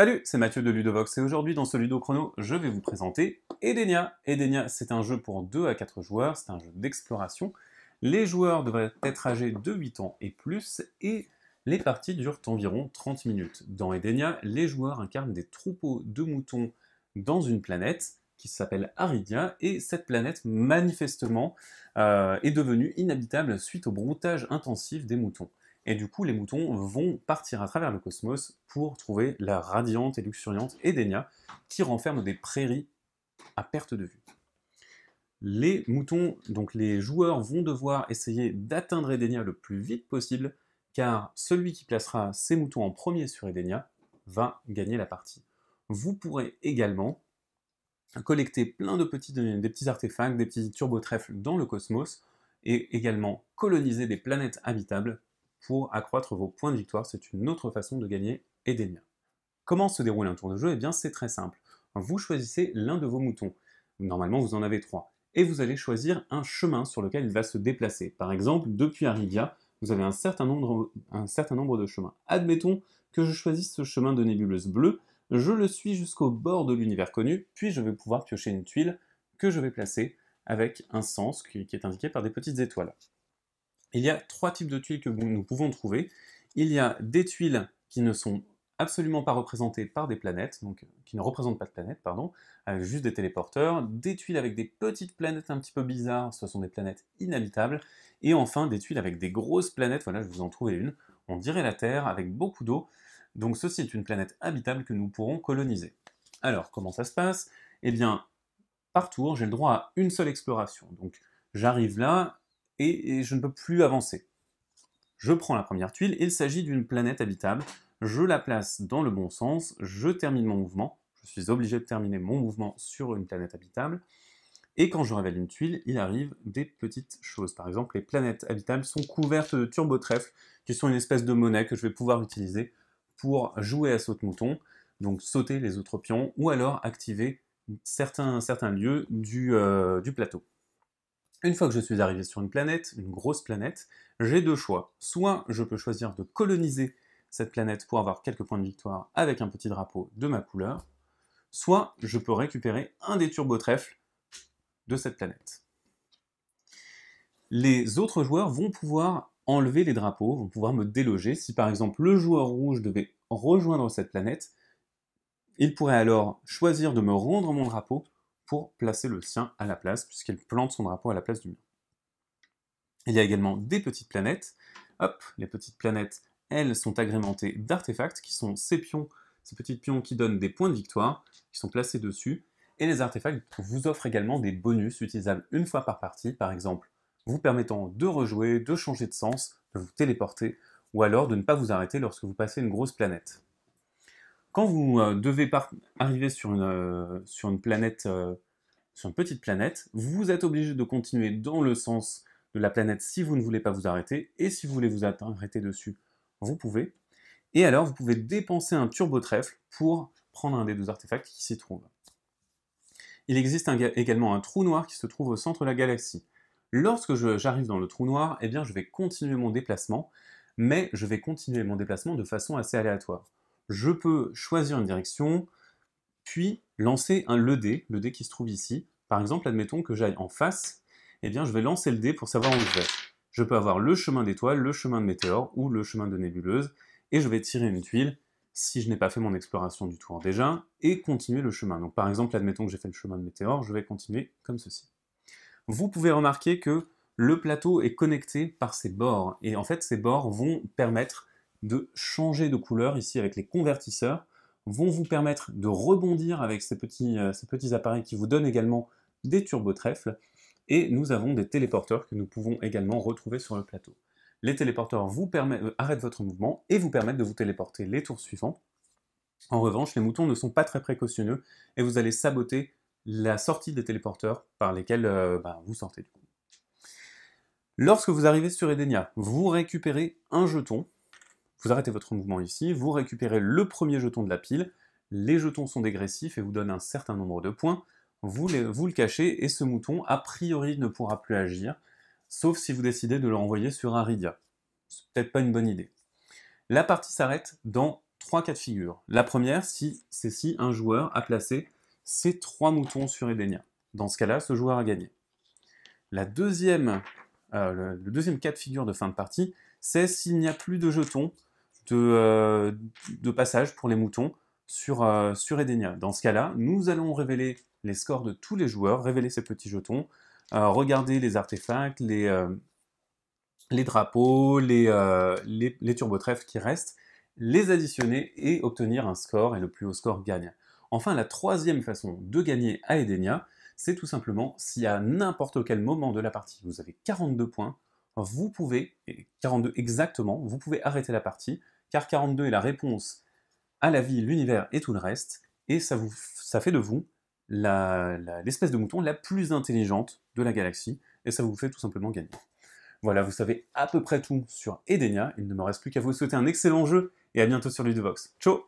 Salut, c'est Mathieu de Ludovox et aujourd'hui dans ce Ludo Chrono, je vais vous présenter Edenia. Edenia, c'est un jeu pour 2 à 4 joueurs, c'est un jeu d'exploration. Les joueurs devraient être âgés de 8 ans et plus et les parties durent environ 30 minutes. Dans Edenia, les joueurs incarnent des troupeaux de moutons dans une planète qui s'appelle Aridia, et cette planète, manifestement, euh, est devenue inhabitable suite au broutage intensif des moutons. Et du coup, les moutons vont partir à travers le cosmos pour trouver la radiante et luxuriante Edenia, qui renferme des prairies à perte de vue. Les moutons, donc les joueurs, vont devoir essayer d'atteindre Edenia le plus vite possible, car celui qui placera ses moutons en premier sur Edenia va gagner la partie. Vous pourrez également collecter plein de petits, des petits artefacts, des petits turbotrèfles dans le cosmos, et également coloniser des planètes habitables pour accroître vos points de victoire. C'est une autre façon de gagner et miens. Comment se déroule un tour de jeu Eh bien, c'est très simple. Vous choisissez l'un de vos moutons. Normalement, vous en avez trois. Et vous allez choisir un chemin sur lequel il va se déplacer. Par exemple, depuis Arrivia, vous avez un certain nombre, un certain nombre de chemins. Admettons que je choisisse ce chemin de nébuleuse bleue. Je le suis jusqu'au bord de l'univers connu, puis je vais pouvoir piocher une tuile que je vais placer avec un sens qui est indiqué par des petites étoiles. Il y a trois types de tuiles que nous pouvons trouver. Il y a des tuiles qui ne sont absolument pas représentées par des planètes, donc qui ne représentent pas de planètes, pardon, avec euh, juste des téléporteurs, des tuiles avec des petites planètes un petit peu bizarres, ce sont des planètes inhabitables, et enfin des tuiles avec des grosses planètes, voilà, je vous en trouvais une, on dirait la Terre, avec beaucoup d'eau, donc ceci est une planète habitable que nous pourrons coloniser. Alors, comment ça se passe Eh bien, par tour, j'ai le droit à une seule exploration, donc j'arrive là, et, je ne peux plus avancer. Je prends la première tuile, il s'agit d'une planète habitable, je la place dans le bon sens, je termine mon mouvement, je suis obligé de terminer mon mouvement sur une planète habitable, et quand je révèle une tuile, il arrive des petites choses. Par exemple, les planètes habitables sont couvertes de turbotrèfles, qui sont une espèce de monnaie que je vais pouvoir utiliser pour jouer à saute-mouton, donc sauter les autres pions, ou alors activer certains, certains lieux du euh, plateau. Une fois que je suis arrivé sur une planète, une grosse planète, j'ai deux choix. Soit je peux choisir de coloniser cette planète pour avoir quelques points de victoire avec un petit drapeau de ma couleur, soit je peux récupérer un des turbotrèfles de cette planète. Les autres joueurs vont pouvoir enlever les drapeaux, vont pouvoir me déloger. Si par exemple le joueur rouge devait rejoindre cette planète, il pourrait alors choisir de me rendre mon drapeau pour placer le sien à la place, puisqu'elle plante son drapeau à la place du mien. Il y a également des petites planètes. Hop, les petites planètes, elles sont agrémentées d'artefacts qui sont ces pions, ces petites pions qui donnent des points de victoire, qui sont placés dessus. Et les artefacts vous offrent également des bonus utilisables une fois par partie, par exemple vous permettant de rejouer, de changer de sens, de vous téléporter, ou alors de ne pas vous arrêter lorsque vous passez une grosse planète. Quand vous euh, devez arriver euh, euh, sur une, petite planète, vous êtes obligé de continuer dans le sens de la planète si vous ne voulez pas vous arrêter, et si vous voulez vous arrêter dessus, vous pouvez. Et alors, vous pouvez dépenser un turbo trèfle pour prendre un des deux artefacts qui s'y trouvent. Il existe également un trou noir qui se trouve au centre de la galaxie. Lorsque j'arrive dans le trou noir, eh bien, je vais continuer mon déplacement, mais je vais continuer mon déplacement de façon assez aléatoire je peux choisir une direction, puis lancer un le dé, le dé qui se trouve ici. Par exemple, admettons que j'aille en face, eh bien je vais lancer le dé pour savoir où je vais. Je peux avoir le chemin d'étoiles, le chemin de météores ou le chemin de nébuleuse, et je vais tirer une tuile si je n'ai pas fait mon exploration du tour déjà, et continuer le chemin. Donc par exemple, admettons que j'ai fait le chemin de météores, je vais continuer comme ceci. Vous pouvez remarquer que le plateau est connecté par ses bords, et en fait ces bords vont permettre de changer de couleur ici avec les convertisseurs vont vous permettre de rebondir avec ces petits, euh, ces petits appareils qui vous donnent également des turbotrèfles et nous avons des téléporteurs que nous pouvons également retrouver sur le plateau. Les téléporteurs vous euh, arrêtent votre mouvement et vous permettent de vous téléporter les tours suivants. En revanche, les moutons ne sont pas très précautionneux et vous allez saboter la sortie des téléporteurs par lesquels euh, bah, vous sortez vous sortez. Lorsque vous arrivez sur Edenia, vous récupérez un jeton vous arrêtez votre mouvement ici, vous récupérez le premier jeton de la pile, les jetons sont dégressifs et vous donnent un certain nombre de points, vous, le cachez et ce mouton, a priori, ne pourra plus agir, sauf si vous décidez de le renvoyer sur Aridia. C'est peut-être pas une bonne idée. La partie s'arrête dans trois cas de figure. La première, si c'est si un joueur a placé ses trois moutons sur Edenia. Dans ce cas-là, ce joueur a gagné. La deuxième, euh, le, deuxième cas de figure de fin de partie, c'est s'il n'y a plus de jetons euh, de, passage pour les moutons sur, euh, sur Edenia. Dans ce cas-là, nous allons révéler les scores de tous les joueurs, révéler ces petits jetons, euh, regarder les artefacts, les, les drapeaux, les, les, qui restent, les additionner et obtenir un score, et le plus haut score gagne. Enfin, la troisième façon de gagner à Edenia, c'est tout simplement si à n'importe quel moment de la partie vous avez 42 points, vous pouvez, 42 exactement, vous pouvez arrêter la partie car 42 est la réponse à la vie, l'univers et tout le reste, et ça, vous, ça fait de vous l'espèce de mouton la plus intelligente de la galaxie, et ça vous fait tout simplement gagner. Voilà, vous savez à peu près tout sur Edenia, il ne me reste plus qu'à vous souhaiter un excellent jeu, et à bientôt sur Ludovox. Ciao